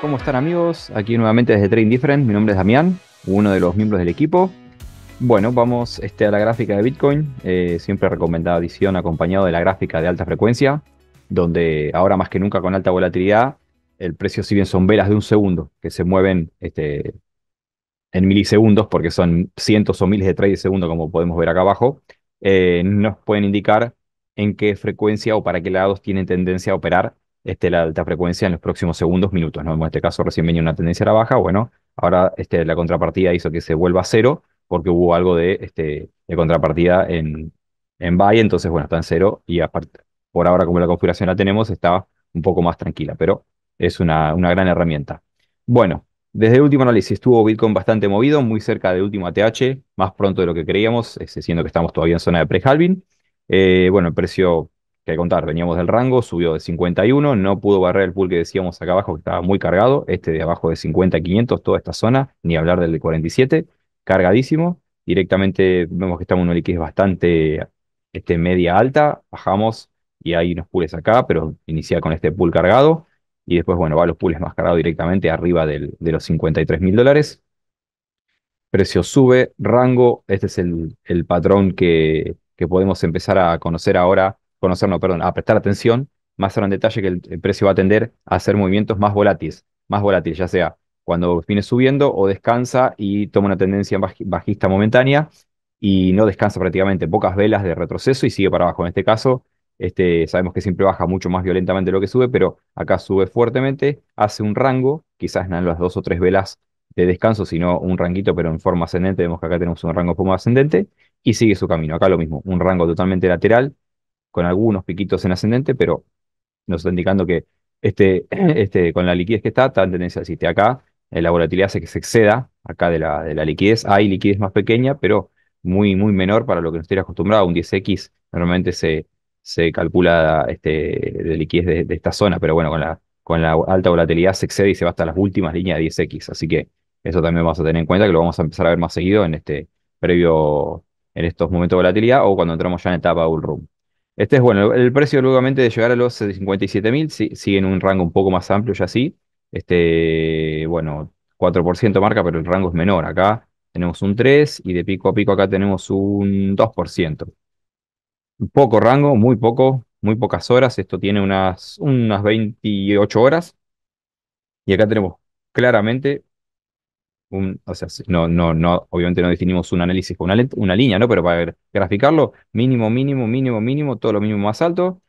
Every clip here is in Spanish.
¿Cómo están amigos? Aquí nuevamente desde Trading Different, mi nombre es Damián, uno de los miembros del equipo. Bueno, vamos este, a la gráfica de Bitcoin, eh, siempre recomendada edición acompañado de la gráfica de alta frecuencia, donde ahora más que nunca con alta volatilidad, el precio si bien son velas de un segundo, que se mueven este, en milisegundos, porque son cientos o miles de trades de segundo, como podemos ver acá abajo, eh, nos pueden indicar en qué frecuencia o para qué lados tienen tendencia a operar este, la alta frecuencia en los próximos segundos, minutos. ¿no? En este caso recién venía una tendencia a la baja, bueno, ahora este, la contrapartida hizo que se vuelva a cero porque hubo algo de, este, de contrapartida en, en buy, entonces bueno, está en cero y aparte, por ahora como la configuración la tenemos está un poco más tranquila, pero es una, gran herramienta. Bueno, desde el último análisis estuvo Bitcoin bastante movido, muy cerca de último ATH, más pronto de lo que creíamos, este, siendo que estamos todavía en zona de pre-halving. Eh, bueno, el precio que contar, veníamos del rango, subió de 51, no pudo barrer el pool que decíamos acá abajo, que estaba muy cargado, este de abajo de 50 500, toda esta zona, ni hablar del de 47, cargadísimo, directamente vemos que estamos en una liquidez bastante este, media alta, bajamos y hay unos pools acá, pero inicia con este pool cargado, y después, bueno, va los pools más cargados directamente arriba de los 53 mil dólares. Precio sube, rango, este es el, el patrón que podemos empezar a conocer ahora Conocernos, perdón, a prestar atención más ahora en detalle que el, precio va a tender a hacer movimientos más volátiles, más volátiles, ya sea cuando viene subiendo o descansa y toma una tendencia bajista momentánea y no descansa prácticamente, pocas velas de retroceso y sigue para abajo. En este caso, este, sabemos que siempre baja mucho más violentamente lo que sube, pero acá sube fuertemente, hace un rango, quizás no las dos o tres velas de descanso, sino un ranguito, pero en forma ascendente, vemos que acá tenemos un rango como ascendente, y sigue su camino. Acá lo mismo, un rango totalmente lateral, con algunos piquitos en ascendente, pero nos está indicando que este, este, con la liquidez que está, está en tendencia así. Acá eh, la volatilidad hace que se exceda acá de la, de la liquidez. Hay liquidez más pequeña, pero muy, muy menor para lo que nos estoy acostumbrado. Un 10X normalmente se, se calcula este, de liquidez de, esta zona, pero bueno, con la, con la alta volatilidad se excede y se va hasta las últimas líneas de 10X. Así que eso también vamos a tener en cuenta, que lo vamos a empezar a ver más seguido en este previo, en estos momentos de volatilidad o cuando entramos ya en etapa bull run. Este es bueno, el precio nuevamente de llegar a los 57.000, eh, mil sigue en un rango un poco más amplio, ya sí. Este, bueno, 4% marca, pero el rango es menor. Acá tenemos un 3 y de pico a pico acá tenemos un 2%. Poco rango, muy poco, muy pocas horas. Esto tiene unas, unas 28 horas. Y acá tenemos claramente no, no, no, obviamente no definimos un análisis con una, línea, ¿no? Pero para graficarlo, mínimo, mínimo, mínimo, mínimo, todo lo mínimo más alto,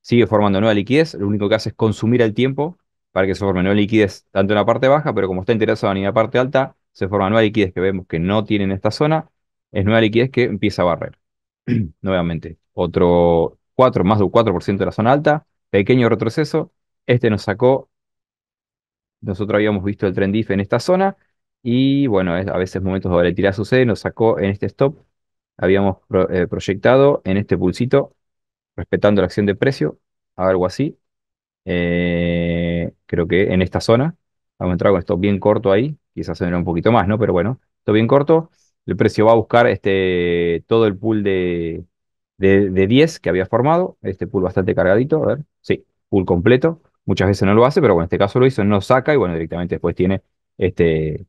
sigue formando nueva liquidez, lo único que hace es consumir el tiempo para que se forme nueva liquidez tanto en la parte baja, pero como está interesado en la parte alta, se forma nueva liquidez que vemos que no tiene en esta zona, es nueva liquidez que empieza a barrer. Nuevamente, otro 4, más de un 4% de la zona alta, pequeño retroceso, este nos sacó, nosotros habíamos visto el trend en esta zona, y bueno, a veces momentos donde de volatilidad sucede, nos sacó en este stop, habíamos eh, proyectado en este pulsito, respetando la acción de precio, algo así. Eh, creo que en esta zona, vamos a entrar con esto bien corto ahí, quizás se un poquito más, ¿no? Pero bueno, esto bien corto, el precio va a buscar este, todo el pool de, de 10 que había formado, este pool bastante cargadito, a ver, sí, pool completo, muchas veces no lo hace, pero bueno, en este caso lo hizo, no saca y bueno, directamente después tiene este,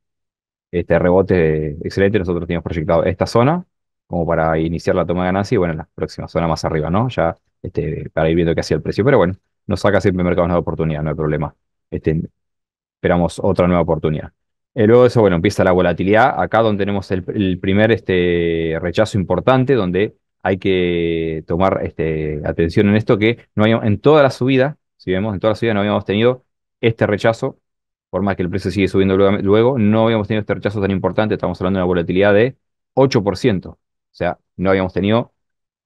este, rebote excelente, nosotros teníamos proyectado esta zona como para iniciar la toma de ganancia y bueno, la próxima zona más arriba, ¿no? Ya este, para ir viendo qué hacía el precio, pero bueno, nos saca siempre mercado una oportunidad, no hay problema. Este, esperamos otra nueva oportunidad. Y eh, luego de eso, bueno, empieza la volatilidad, acá donde tenemos el, primer este, rechazo importante, donde hay que tomar este, atención en esto que no hay en toda la subida, si vemos, en toda la subida no habíamos tenido este rechazo por más que el precio sigue subiendo luego, no habíamos tenido este rechazo tan importante, estamos hablando de una volatilidad de 8%. O sea, no habíamos tenido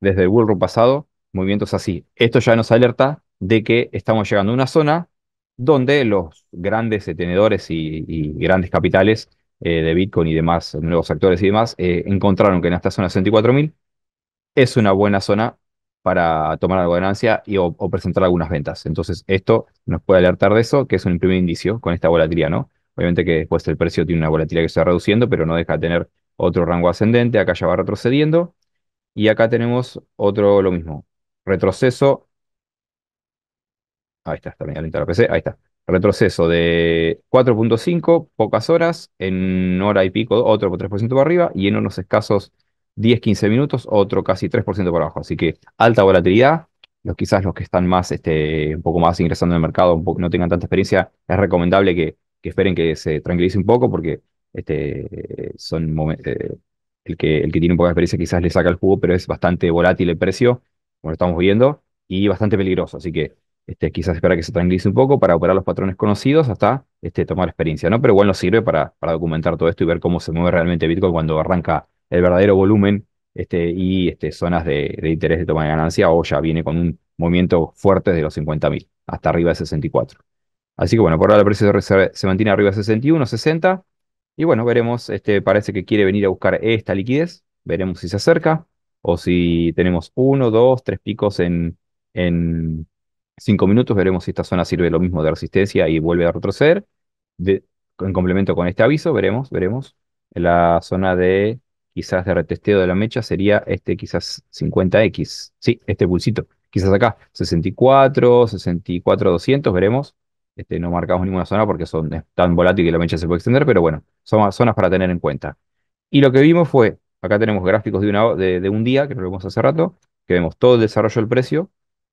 desde el bull pasado movimientos así. Esto ya nos alerta de que estamos llegando a una zona donde los grandes tenedores y, grandes capitales eh, de Bitcoin y demás nuevos actores y demás eh, encontraron que en esta zona 64.000 es una buena zona para tomar algo de ganancia y, o, presentar algunas ventas. Entonces, esto nos puede alertar de eso, que es un primer indicio con esta volatilidad, ¿no? Obviamente que después el precio tiene una volatilidad que se va reduciendo, pero no deja de tener otro rango ascendente, acá ya va retrocediendo. Y acá tenemos otro, lo mismo, retroceso. Ahí está, está bien la PC, ahí está. Retroceso de 4.5, pocas horas, en hora y pico, otro por 3% para arriba, y en unos escasos 10, 15 minutos, otro casi 3% por abajo. Así que alta volatilidad. Los, quizás los que están más, este, un poco más ingresando en el mercado, un poco, no tengan tanta experiencia, es recomendable que, esperen que se tranquilice un poco porque este, son eh, el, que, el que tiene de experiencia quizás le saca el jugo, pero es bastante volátil el precio, como lo estamos viendo, y bastante peligroso. Así que este, quizás espera que se tranquilice un poco para operar los patrones conocidos hasta este, tomar experiencia, ¿no? Pero igual nos sirve para, para documentar todo esto y ver cómo se mueve realmente Bitcoin cuando arranca el verdadero volumen este, y este, zonas de, interés de toma de ganancia o ya viene con un movimiento fuerte de los 50.000 hasta arriba de 64. Así que bueno, por ahora el precio se, mantiene arriba de 61, 60 y bueno, veremos, este, parece que quiere venir a buscar esta liquidez, veremos si se acerca o si tenemos uno, dos, tres picos en, en cinco minutos, veremos si esta zona sirve lo mismo de resistencia y vuelve a retroceder. en complemento con este aviso, veremos, veremos. la zona de quizás de retesteo de la mecha sería este quizás 50X, sí, este pulsito, quizás acá 64, 64, 200, veremos. Este, no marcamos ninguna zona porque son, tan volátil que la mecha se puede extender, pero bueno, son zonas para tener en cuenta. Y lo que vimos fue, acá tenemos gráficos de, un día, que lo vimos hace rato, que vemos todo el desarrollo del precio,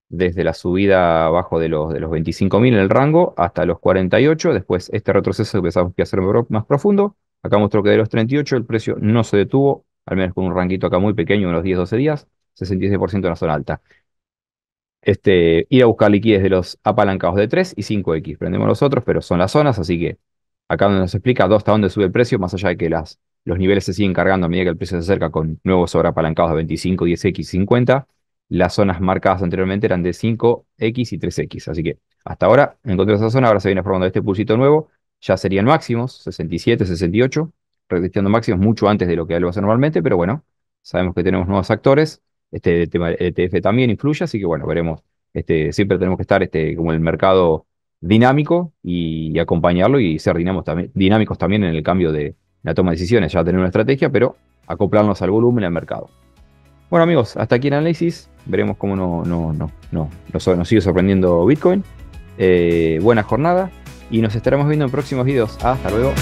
desde la subida abajo de los, de los 25.000 en el rango hasta los 48, después este retroceso que empezamos a hacer más profundo, Acá mostró que de los 38 el precio no se detuvo, al menos con un ranguito acá muy pequeño, unos 10-12 días, 66% en la zona alta. Este, ir a buscar liquidez de los apalancados de 3 y 5X. Prendemos los otros, pero son las zonas, así que acá donde nos explica hasta dónde sube el precio, más allá de que los niveles se siguen cargando a medida que el precio se acerca con nuevos sobreapalancados de 25, 10X 50, las zonas marcadas anteriormente eran de 5X y 3X. Así que hasta ahora encontré esa zona, ahora se viene formando este pulsito nuevo, ya serían máximos, 67, 68, resistiendo máximos mucho antes de lo que lo hace normalmente, pero bueno, sabemos que tenemos nuevos actores, este tema ETF e también influye, así que bueno, veremos, este, siempre tenemos que estar este, como el mercado dinámico y, acompañarlo y ser dinámicos también, en el cambio de la toma de decisiones, ya tener una estrategia, pero acoplarnos al volumen al mercado. Bueno amigos, hasta aquí el análisis, veremos cómo no, no, no, no, nos, nos sigue sorprendiendo Bitcoin. Eh, buena jornada, y nos estaremos viendo en próximos videos. Hasta luego.